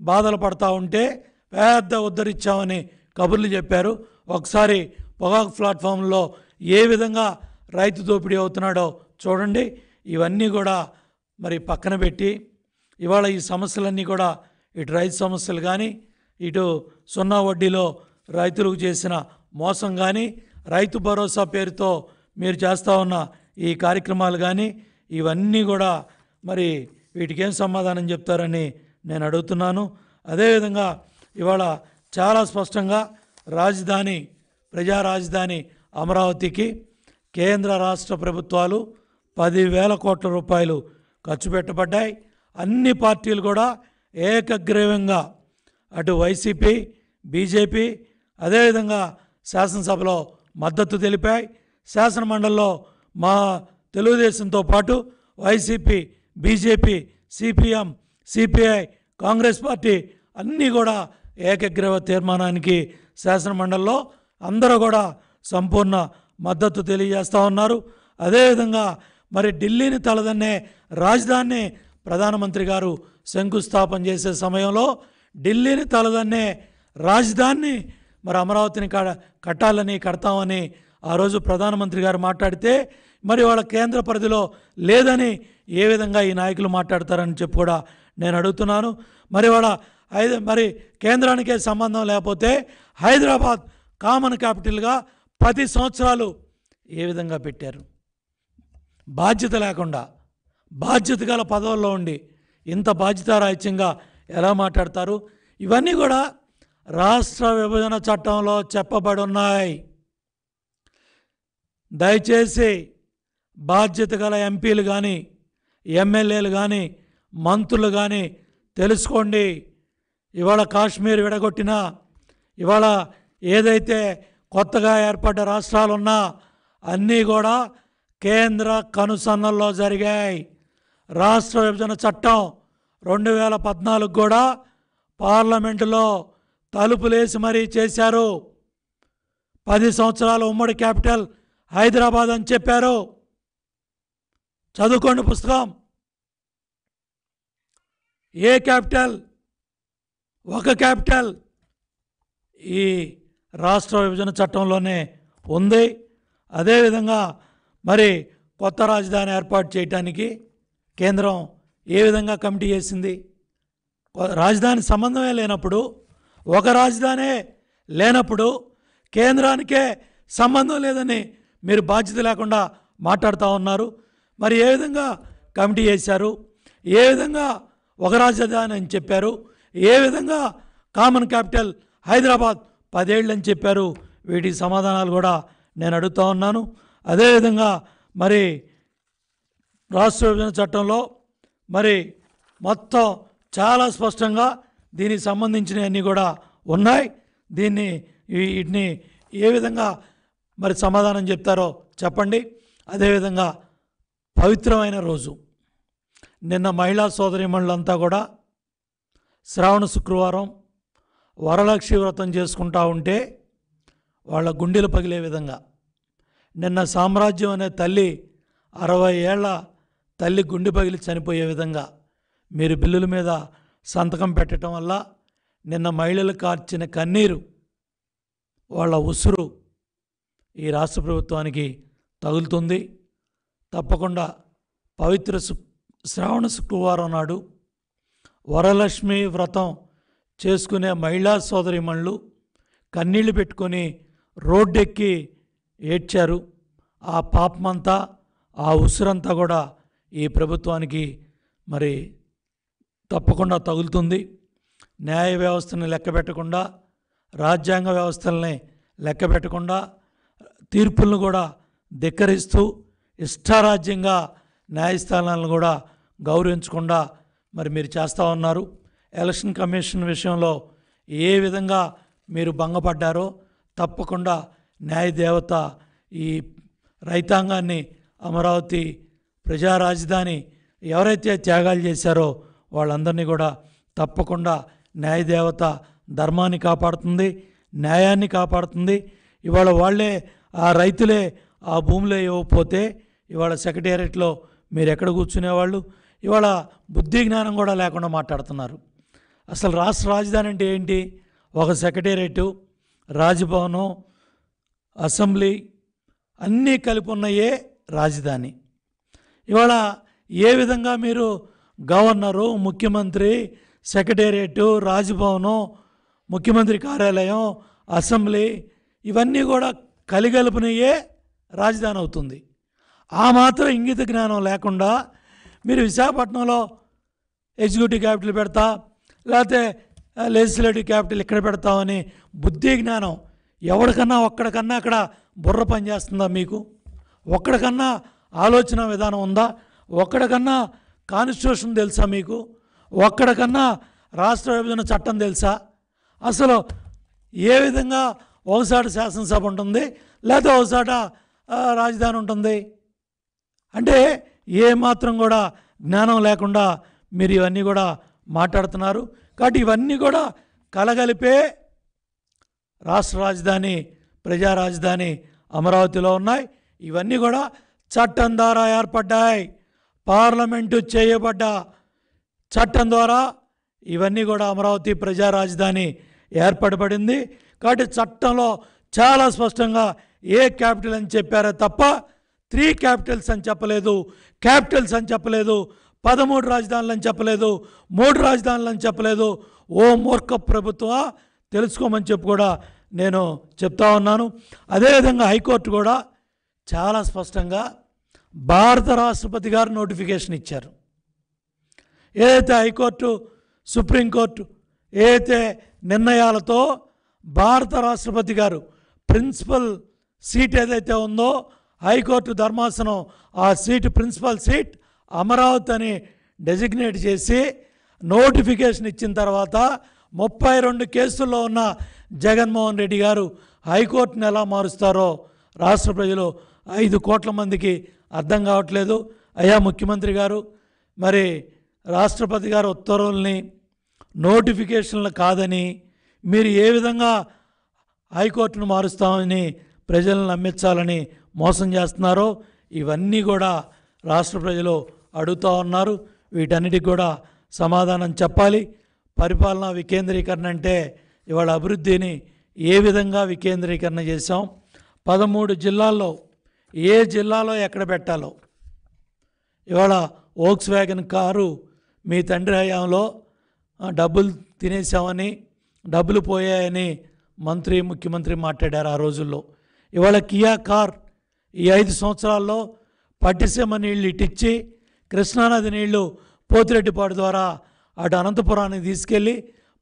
బాధలు పడతా ఉంటే పెద్ద ఉద్ధరించామని కబుర్లు చెప్పారు ఒకసారి పొగాకు ప్లాట్ఫామ్లో ఏ విధంగా రైతు దోపిడీ అవుతున్నాడో చూడండి ఇవన్నీ కూడా మరి పక్కన పెట్టి ఇవాళ ఈ సమస్యలన్నీ కూడా ఇటు రైతు సమస్యలు కానీ ఇటు సున్నా వడ్డీలో రైతులకు చేసిన మోసం కానీ రైతు భరోసా పేరుతో మీరు చేస్తూ ఉన్న ఈ కార్యక్రమాలు కానీ ఇవన్నీ కూడా మరి వీటికేం సమాధానం చెప్తారని నేను అడుగుతున్నాను అదేవిధంగా ఇవాళ చాలా స్పష్టంగా రాజధాని ప్రజా రాజధాని అమరావతికి కేంద్ర రాష్ట్ర ప్రభుత్వాలు పదివేల కోట్ల రూపాయలు ఖర్చు పెట్టబడ్డాయి అన్ని పార్టీలు కూడా ఏకగ్రీవంగా అటు వైసీపీ బీజేపీ అదేవిధంగా శాసనసభలో మద్దతు తెలిపాయి శాసనమండలిలో మా తెలుగుదేశంతో పాటు YCP BJP CPM CPI Congress party అన్నీ కూడా ఏకగ్రీవ తీర్మానానికి శాసనమండలిలో అందరూ కూడా సంపూర్ణ మద్దతు తెలియజేస్తూ ఉన్నారు అదేవిధంగా మరి ఢిల్లీని తలదన్నే రాజధాని ప్రధానమంత్రి గారు శంకుస్థాపన చేసే సమయంలో ఢిల్లీని తలదన్నే రాజధాని మరి అమరావతిని కట్టాలని కడతామని ఆ రోజు ప్రధానమంత్రి గారు మాట్లాడితే మరి వాళ్ళ కేంద్ర పరిధిలో లేదని ఏ విధంగా ఈ నాయకులు మాట్లాడతారని చెప్పి కూడా నేను అడుగుతున్నాను మరి వాళ్ళ ఐదు మరి కేంద్రానికే సంబంధం లేకపోతే హైదరాబాద్ కామన్ క్యాపిటల్గా పది సంవత్సరాలు ఏ విధంగా పెట్టారు బాధ్యత లేకుండా బాధ్యత గల పదవుల్లో ఉండి ఇంత బాధ్యతారాహిత్యంగా ఎలా మాట్లాడతారు ఇవన్నీ కూడా రాష్ట్ర విభజన చట్టంలో చెప్పబడి ఉన్నాయి దయచేసి బాధ్యత గల ఎంపీలు కానీ ఎమ్మెల్యేలు కానీ మంత్రులు కానీ తెలుసుకోండి ఇవాళ కాశ్మీర్ విడగొట్టిన ఇవాళ ఏదైతే కొత్తగా ఏర్పడ్డ రాష్ట్రాలున్నా అన్నీ కూడా కేంద్ర కనుసన్నల్లో జరిగాయి రాష్ట్ర విభజన చట్టం రెండు వేల పద్నాలుగు కూడా పార్లమెంటులో తలుపులేసి మరీ చేశారు పది సంవత్సరాల ఉమ్మడి క్యాపిటల్ హైదరాబాద్ అని చెప్పారు చదువుకోండి పుస్తకం ఏ క్యాపిటల్ ఒక క్యాపిటల్ ఈ రాష్ట్ర విభజన చట్టంలోనే ఉంది అదేవిధంగా మరి కొత్త రాజధాని ఏర్పాటు చేయటానికి కేంద్రం ఏ విధంగా కమిటీ చేసింది రాజధాని సంబంధమే లేనప్పుడు ఒక రాజధానే లేనప్పుడు కేంద్రానికే సంబంధం లేదని మీరు బాధ్యత లేకుండా మాట్లాడుతూ ఉన్నారు మరి ఏ విధంగా కమిటీ వేశారు ఏ విధంగా ఒక రాజధాని అని చెప్పారు ఏ విధంగా కామన్ క్యాపిటల్ హైదరాబాద్ పదేళ్ళు అని చెప్పారు వీటి సమాధానాలు కూడా నేను అడుగుతూ ఉన్నాను అదేవిధంగా మరి రాష్ట్ర విభజన చట్టంలో మరి మొత్తం చాలా స్పష్టంగా దీనికి సంబంధించినవన్నీ కూడా ఉన్నాయి దీన్ని వీటిని ఏ విధంగా మరి సమాధానం చెప్తారో చెప్పండి అదేవిధంగా పవిత్రమైన రోజు నిన్న మహిళా సోదరిమణులంతా కూడా శ్రావణ శుక్రవారం వరలక్ష్మి వ్రతం చేసుకుంటా ఉంటే వాళ్ళ గుండెలు పగిలే విధంగా నిన్న సామ్రాజ్యం అనే తల్లి అరవై ఏళ్ళ తల్లి గుండె పగిలి చనిపోయే విధంగా మీరు బిల్లుల మీద సంతకం పెట్టడం వల్ల నిన్న మహిళలు కార్చిన కన్నీరు వాళ్ళ ఉసురు ఈ రాష్ట్ర ప్రభుత్వానికి తగులుతుంది తప్పకుండా పవిత్ర శ్రావణ శుక్రవారం నాడు వరలక్ష్మి వ్రతం చేసుకునే మహిళా సోదరిమణులు కన్నీళ్లు పెట్టుకొని రోడ్డెక్కి ఏడ్చారు ఆ పాపమంతా ఆ ఉసురంతా కూడా ఈ ప్రభుత్వానికి మరి తప్పకుండా తగులుతుంది న్యాయ వ్యవస్థను లెక్కబెట్టకుండా రాజ్యాంగ వ్యవస్థల్ని లెక్కబెట్టకుండా తీర్పులను కూడా ధిక్కరిస్తూ ఇష్టారాజ్యంగా న్యాయస్థానాలను కూడా గౌరవించకుండా మరి మీరు చేస్తూ ఉన్నారు ఎలక్షన్ కమిషన్ విషయంలో ఏ విధంగా మీరు భంగపడ్డారో తప్పకుండా న్యాయ దేవత ఈ రైతాంగాన్ని అమరావతి ప్రజా రాజధాని ఎవరైతే త్యాగాలు చేశారో వాళ్ళందరినీ కూడా తప్పకుండా న్యాయదేవత ధర్మాన్ని కాపాడుతుంది న్యాయాన్ని కాపాడుతుంది ఇవాళ వాళ్ళే ఆ రైతులే ఆ భూములే ఇవ్వకపోతే ఇవాళ సెక్రటేరియట్లో మీరు ఎక్కడ కూర్చునేవాళ్ళు ఇవాళ బుద్ధి జ్ఞానం కూడా లేకుండా మాట్లాడుతున్నారు అసలు రాష్ట్ర రాజధాని అంటే ఏంటి ఒక సెక్రటేరియట్టు రాజభవనం అసెంబ్లీ అన్నీ కలిపి ఉన్నాయే రాజధాని ఇవాళ ఏ విధంగా మీరు గవర్నరు ముఖ్యమంత్రి సెక్రటేరియట్ రాజభవనం ముఖ్యమంత్రి కార్యాలయం అసెంబ్లీ ఇవన్నీ కూడా కలిగలుపునయే రాజధాని అవుతుంది ఆ మాత్రం ఇంగిత జ్ఞానం లేకుండా మీరు విశాఖపట్నంలో ఎగ్జిక్యూటివ్ క్యాపిటల్ పెడతా లేకపోతే లెజిస్లేటివ్ క్యాపిటల్ ఇక్కడ పెడతామని బుద్ధి జ్ఞానం ఎవరికన్నా ఒక్కడికన్నా అక్కడ బుర్ర పనిచేస్తుందా మీకు ఒక్కడికన్నా ఆలోచన విధానం ఉందా ఒక్కడికన్నా కాన్స్టిట్యూషన్ తెలుసా మీకు ఒక్కడికన్నా రాష్ట్ర విభజన చట్టం తెలుసా అసలు ఏ విధంగా ఒకసాట శాసనసభ ఉంటుంది లేదా ఒకసాట రాజధాని ఉంటుంది అంటే ఏ మాత్రం కూడా జ్ఞానం లేకుండా మీరు ఇవన్నీ కూడా మాట్లాడుతున్నారు కాబట్టి ఇవన్నీ కూడా కలగలిపే రాష్ట్ర రాజధాని ప్రజా రాజధాని అమరావతిలో ఉన్నాయి ఇవన్నీ కూడా చట్టం ద్వారా ఏర్పడ్డాయి పార్లమెంటు చేయబడ్డ చట్టం ద్వారా ఇవన్నీ కూడా అమరావతి ప్రజా రాజధాని ఏర్పడబడింది కాబట్టి చట్టంలో చాలా స్పష్టంగా ఏ క్యాపిటల్ అని చెప్పారో తప్ప త్రీ క్యాపిటల్స్ అని చెప్పలేదు క్యాపిటల్స్ అని చెప్పలేదు పదమూడు రాజధానులు అని చెప్పలేదు మూడు రాజధానులు అని చెప్పలేదు ఓ మూర్ఖ ప్రభుత్వ తెలుసుకోమని చెప్పి కూడా నేను చెప్తా ఉన్నాను అదేవిధంగా హైకోర్టు కూడా చాలా స్పష్టంగా భారత రాష్ట్రపతి గారు నోటిఫికేషన్ ఇచ్చారు ఏదైతే హైకోర్టు సుప్రీంకోర్టు ఏదైతే నిర్ణయాలతో భారత రాష్ట్రపతి గారు ప్రిన్సిపల్ సీట్ ఏదైతే ఉందో హైకోర్టు ధర్మాసనం ఆ సీటు ప్రిన్సిపల్ సీట్ అమరావతి అని డెసిగ్నేట్ చేసి నోటిఫికేషన్ ఇచ్చిన తర్వాత ముప్పై రెండు కేసుల్లో ఉన్న జగన్మోహన్ రెడ్డి గారు హైకోర్టును ఎలా మారుస్తారో రాష్ట్ర ప్రజలు ఐదు కోట్ల మందికి అర్థం కావట్లేదు అయా ముఖ్యమంత్రి గారు మరి రాష్ట్రపతి గారు ఉత్తర్వుల్ని నోటిఫికేషన్లు కాదని మీరు ఏ విధంగా హైకోర్టును మారుస్తామని ప్రజలను నమ్మించాలని మోసం చేస్తున్నారో ఇవన్నీ కూడా రాష్ట్ర ప్రజలు అడుగుతూ ఉన్నారు వీటన్నిటికి కూడా సమాధానం చెప్పాలి పరిపాలన వికేంద్రీకరణ అంటే ఇవాళ అభివృద్ధిని ఏ విధంగా వికేంద్రీకరణ చేశాం పదమూడు జిల్లాల్లో ఏ జిల్లాలో ఎక్కడ పెట్టాలో ఇవాళ ఓక్స్ వ్యాగన్ కారు మీ తండ్రి హయాంలో డబ్బులు తినేసామని డబ్బులు పోయాయని మంత్రి ముఖ్యమంత్రి మాట్లాడారు ఆ రోజుల్లో ఇవాళ కియా కార్ ఈ ఐదు సంవత్సరాల్లో పట్టిసీమ నీళ్లు ఇటిచ్చి కృష్ణానది నీళ్లు పోతిరెడ్డిపాడు ద్వారా అటు అనంతపురానికి తీసుకెళ్ళి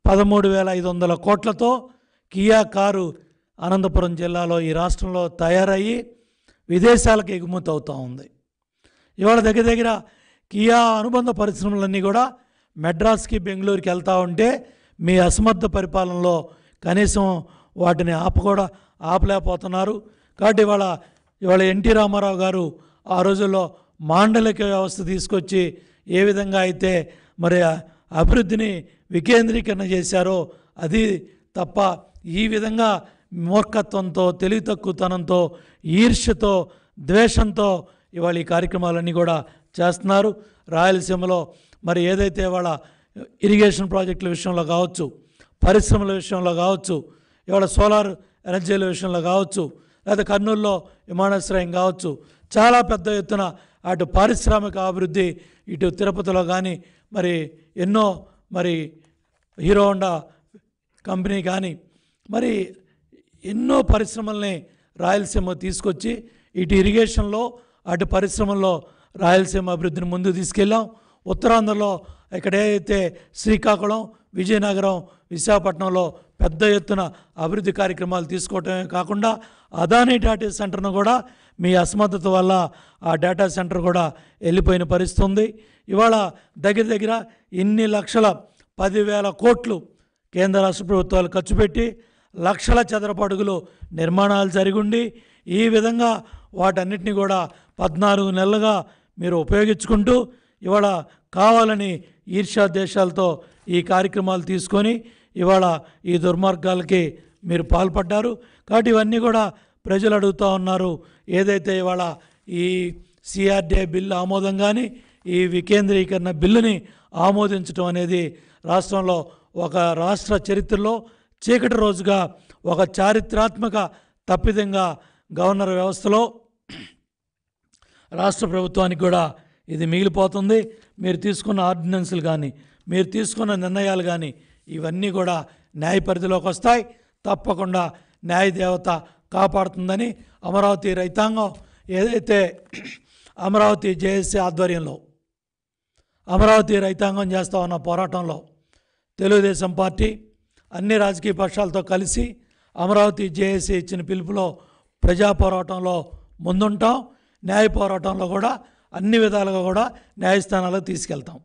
పదమూడు వేల ఐదు వందల కోట్లతో కియా కారు అనంతపురం జిల్లాలో ఈ రాష్ట్రంలో తయారయ్యి విదేశాలకు ఎగుమతి అవుతూ ఉంది ఇవాళ దగ్గర దగ్గర కియా అనుబంధ పరిశ్రమలన్నీ కూడా మెడ్రాస్కి బెంగళూరుకి వెళ్తూ ఉంటే మీ అసమర్థ పరిపాలనలో కనీసం వాటిని ఆప కూడా ఆపలేకపోతున్నారు కాబట్టి ఇవాళ ఇవాళ ఎన్టీ రామారావు గారు ఆ రోజుల్లో మాండలిక వ్యవస్థ తీసుకొచ్చి ఏ విధంగా అయితే మరి అభివృద్ధిని వికేంద్రీకరణ చేశారో అది తప్ప ఈ విధంగా మూర్ఖత్వంతో తెలివి తక్కువతనంతో ఈర్ష్యతో ద్వేషంతో ఇవాళ ఈ కార్యక్రమాలన్నీ కూడా చేస్తున్నారు రాయలసీమలో మరి ఏదైతే వాళ్ళ ఇరిగేషన్ ప్రాజెక్టుల విషయంలో కావచ్చు పరిశ్రమల విషయంలో కావచ్చు ఇవాళ సోలార్ ఎనర్జీల విషయంలో కావచ్చు లేదా కర్నూలులో విమానాశ్రయం కావచ్చు చాలా పెద్ద ఎత్తున అటు పారిశ్రామిక అభివృద్ధి ఇటు తిరుపతిలో కానీ మరి ఎన్నో మరి హీరో హోండా కంపెనీ కానీ మరి ఎన్నో పరిశ్రమల్ని రాయలసీమ తీసుకొచ్చి ఇటు ఇరిగేషన్లో అటు పరిశ్రమల్లో రాయలసీమ అభివృద్ధిని ముందు తీసుకెళ్ళాం ఉత్తరాంధ్రలో ఇక్కడ ఏదైతే శ్రీకాకుళం విజయనగరం విశాఖపట్నంలో పెద్ద ఎత్తున అభివృద్ధి కార్యక్రమాలు తీసుకోవటమే కాకుండా అదానీ డేటా సెంటర్ను కూడా మీ అసమర్థత వల్ల ఆ డేటా సెంటర్ కూడా వెళ్ళిపోయిన పరిస్థితి ఉంది ఇవాళ దగ్గర దగ్గర ఇన్ని లక్షల పదివేల కోట్లు కేంద్ర రాష్ట్ర ప్రభుత్వాలు ఖర్చు పెట్టి లక్షల చదరపడుగులు నిర్మాణాలు జరిగుండి ఈ విధంగా వాటన్నిటిని కూడా పద్నాలుగు నెలలుగా మీరు ఉపయోగించుకుంటూ ఇవాళ కావాలని ఈర్ష్యా దేశాలతో ఈ కార్యక్రమాలు తీసుకొని ఇవాళ ఈ దుర్మార్గాలకి మీరు పాల్పడ్డారు కాబట్టి ఇవన్నీ కూడా ప్రజలు అడుగుతూ ఉన్నారు ఏదైతే ఇవాళ ఈ సిఆర్డీఏ బిల్లు ఆమోదం కానీ ఈ వికేంద్రీకరణ బిల్లుని ఆమోదించడం అనేది రాష్ట్రంలో ఒక రాష్ట్ర చరిత్రలో చీకటి రోజుగా ఒక చారిత్రాత్మక తప్పిదంగా గవర్నర్ వ్యవస్థలో రాష్ట్ర ప్రభుత్వానికి కూడా ఇది మిగిలిపోతుంది మీరు తీసుకున్న ఆర్డినెన్సులు కానీ మీరు తీసుకున్న నిర్ణయాలు కానీ ఇవన్నీ కూడా న్యాయ పరిధిలోకి వస్తాయి తప్పకుండా న్యాయ దేవత కాపాడుతుందని అమరావతి రైతాంగం ఏదైతే అమరావతి జేఎస్సీ ఆధ్వర్యంలో అమరావతి రైతాంగం చేస్తా ఉన్న పోరాటంలో తెలుగుదేశం పార్టీ అన్ని రాజకీయ పక్షాలతో కలిసి అమరావతి జేఏసీ ఇచ్చిన పిలుపులో ప్రజా పోరాటంలో ముందుంటాం న్యాయ పోరాటంలో కూడా అన్ని విధాలుగా కూడా న్యాయస్థానాలకు తీసుకెళ్తాం